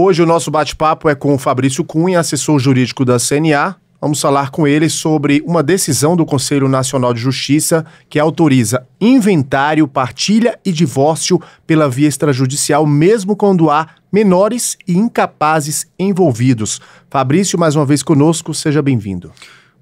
Hoje o nosso bate-papo é com o Fabrício Cunha, assessor jurídico da CNA. Vamos falar com ele sobre uma decisão do Conselho Nacional de Justiça que autoriza inventário, partilha e divórcio pela via extrajudicial, mesmo quando há menores e incapazes envolvidos. Fabrício, mais uma vez conosco, seja bem-vindo.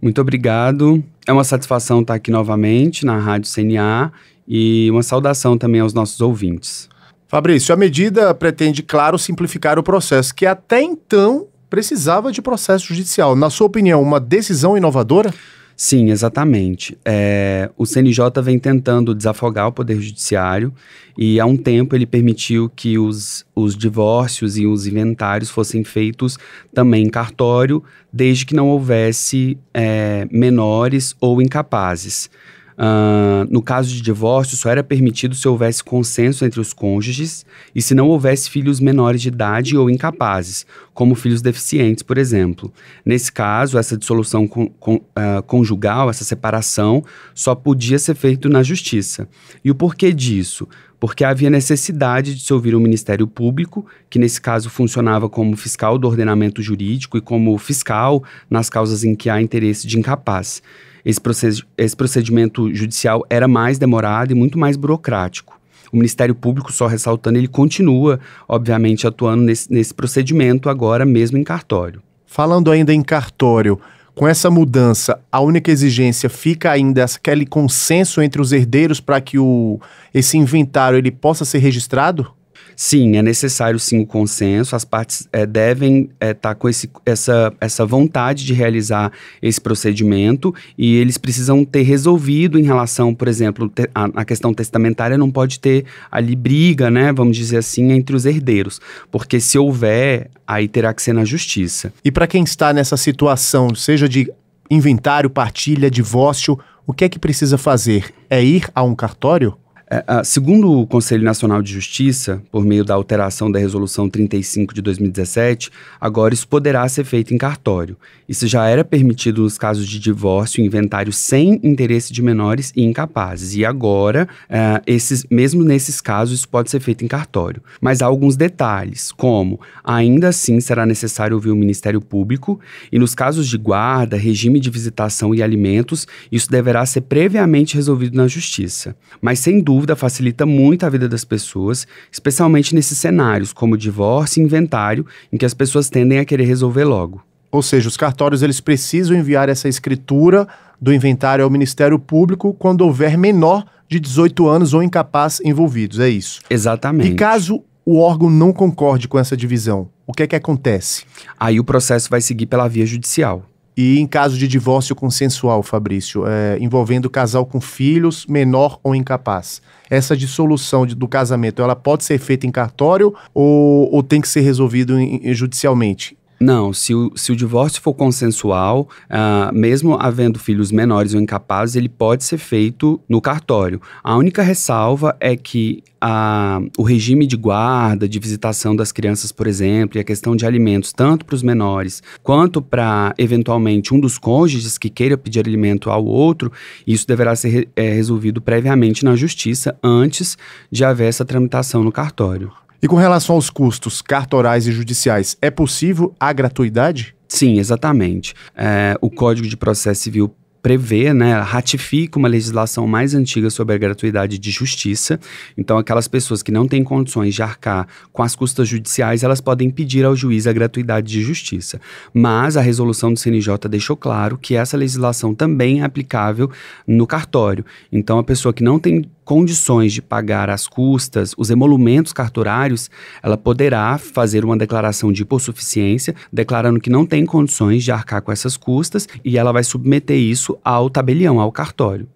Muito obrigado. É uma satisfação estar aqui novamente na Rádio CNA e uma saudação também aos nossos ouvintes. Fabrício, a medida pretende, claro, simplificar o processo, que até então precisava de processo judicial. Na sua opinião, uma decisão inovadora? Sim, exatamente. É, o CNJ vem tentando desafogar o Poder Judiciário e há um tempo ele permitiu que os, os divórcios e os inventários fossem feitos também em cartório, desde que não houvesse é, menores ou incapazes. Uh, no caso de divórcio, só era permitido se houvesse consenso entre os cônjuges e se não houvesse filhos menores de idade ou incapazes, como filhos deficientes, por exemplo. Nesse caso, essa dissolução con, con, uh, conjugal, essa separação, só podia ser feita na justiça. E o porquê disso? porque havia necessidade de se ouvir o Ministério Público, que nesse caso funcionava como fiscal do ordenamento jurídico e como fiscal nas causas em que há interesse de incapaz esse, proced esse procedimento judicial era mais demorado e muito mais burocrático. O Ministério Público, só ressaltando, ele continua, obviamente, atuando nesse, nesse procedimento agora mesmo em cartório. Falando ainda em cartório, com essa mudança, a única exigência fica ainda aquele consenso entre os herdeiros para que o, esse inventário ele possa ser registrado? Sim, é necessário sim o consenso, as partes é, devem estar eh, é, tá com esse, essa, essa vontade de realizar esse procedimento e eles precisam ter resolvido em relação, por exemplo, te, a, a, questão testamentária não pode ter ali briga, né, vamos dizer assim, entre os herdeiros, porque se houver, aí terá que ser na justiça. E para quem está nessa situação, seja de inventário, partilha, divórcio, o que é que precisa fazer? É ir a um cartório? É, segundo o Conselho Nacional de Justiça, por meio da alteração da Resolução 35 de 2017, agora isso poderá ser feito em cartório. Isso já era permitido nos casos de divórcio e inventário sem interesse de menores e incapazes. E agora, é, esses, mesmo nesses casos, isso pode ser feito em cartório. Mas há alguns detalhes, como ainda assim será necessário ouvir o Ministério Público, e nos casos de guarda, regime de visitação e alimentos, isso deverá ser previamente resolvido na Justiça. Mas sem dúvida, dúvida, facilita muito a vida das pessoas, especialmente nesses cenários como divórcio e inventário, em que as pessoas tendem a querer resolver logo. Ou seja, os cartórios eles precisam enviar essa escritura do inventário ao Ministério Público quando houver menor de 18 anos ou incapaz envolvidos, é isso? Exatamente. E caso o órgão não concorde com essa divisão, o que é que acontece? Aí o processo vai seguir pela via judicial. E em caso de divórcio consensual, Fabrício, é, envolvendo casal com filhos, menor ou incapaz. Essa dissolução de, do casamento, ela pode ser feita em cartório ou, ou tem que ser resolvido em, judicialmente? Não, se o, se o divórcio for consensual, uh, mesmo havendo filhos menores ou incapazes, ele pode ser feito no cartório. A única ressalva é que a, ah, o regime de guarda, de visitação das crianças, por exemplo, e a questão de alimentos, tanto para os menores quanto para, eventualmente, um dos cônjuges que queira pedir alimento ao outro, isso deverá ser re, é, resolvido previamente na justiça antes de haver essa tramitação no cartório. E com relação aos custos cartorais e judiciais, é possível a gratuidade? Sim, exatamente. É, o Código de Processo Civil prevê, né, ratifica uma legislação mais antiga sobre a gratuidade de justiça. Então, aquelas pessoas que não têm condições de arcar com as custas judiciais, elas podem pedir ao juiz a gratuidade de justiça. Mas a resolução do CNJ deixou claro que essa legislação também é aplicável no cartório. Então, a pessoa que não tem condições de pagar as custas os emolumentos cartorários, ela poderá fazer uma declaração de hipossuficiência, declarando que não tem condições de arcar com essas custas e ela vai submeter isso ao tabelião, ao cartório.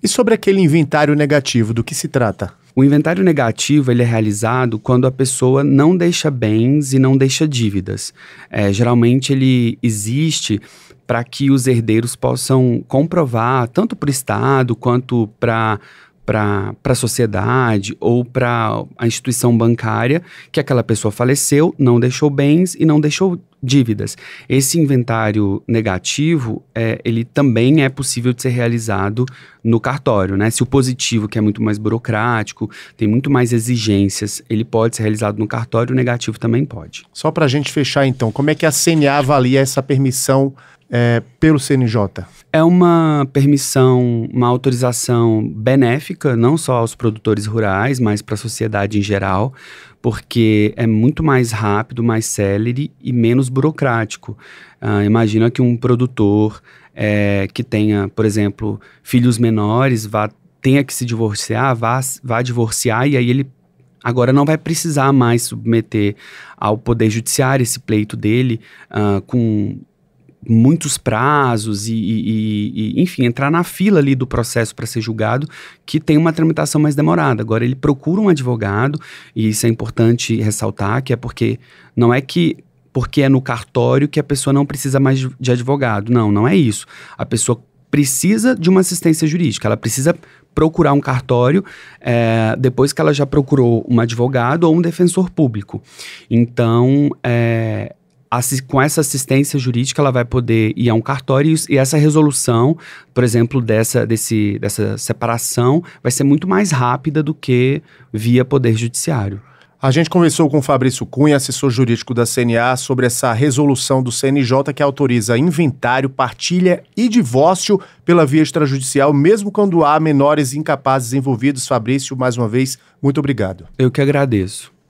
E sobre aquele inventário negativo, do que se trata? O inventário negativo ele é realizado quando a pessoa não deixa bens e não deixa dívidas. É, geralmente ele existe para que os herdeiros possam comprovar, tanto para o Estado quanto para para a sociedade ou para a instituição bancária que aquela pessoa faleceu, não deixou bens e não deixou dívidas. Esse inventário negativo, é, ele também é possível de ser realizado no cartório, né? Se o positivo, que é muito mais burocrático, tem muito mais exigências, ele pode ser realizado no cartório, o negativo também pode. Só para a gente fechar então, como é que a CNA avalia essa permissão é, pelo CNJ? É uma permissão, uma autorização benéfica, não só aos produtores rurais, mas para a sociedade em geral porque é muito mais rápido, mais célere e menos burocrático. Ah, imagina que um produtor é, que tenha, por exemplo, filhos menores, vá, tenha que se divorciar, vá, vá divorciar e aí ele agora não vai precisar mais submeter ao Poder Judiciário esse pleito dele uh, com muitos prazos e, e, e, enfim, entrar na fila ali do processo para ser julgado, que tem uma tramitação mais demorada. Agora, ele procura um advogado, e isso é importante ressaltar, que é porque não é que porque é no cartório que a pessoa não precisa mais de advogado. Não, não é isso. A pessoa precisa de uma assistência jurídica, ela precisa procurar um cartório é, depois que ela já procurou um advogado ou um defensor público. Então, é, com essa assistência jurídica, ela vai poder ir a um cartório e, essa resolução, por exemplo, dessa, desse, dessa separação, vai ser muito mais rápida do que via Poder Judiciário. A gente conversou com Fabrício Cunha, assessor jurídico da CNA, sobre essa resolução do CNJ que autoriza inventário, partilha e divórcio pela via extrajudicial, mesmo quando há menores incapazes envolvidos. Fabrício, mais uma vez, muito obrigado. Eu que agradeço.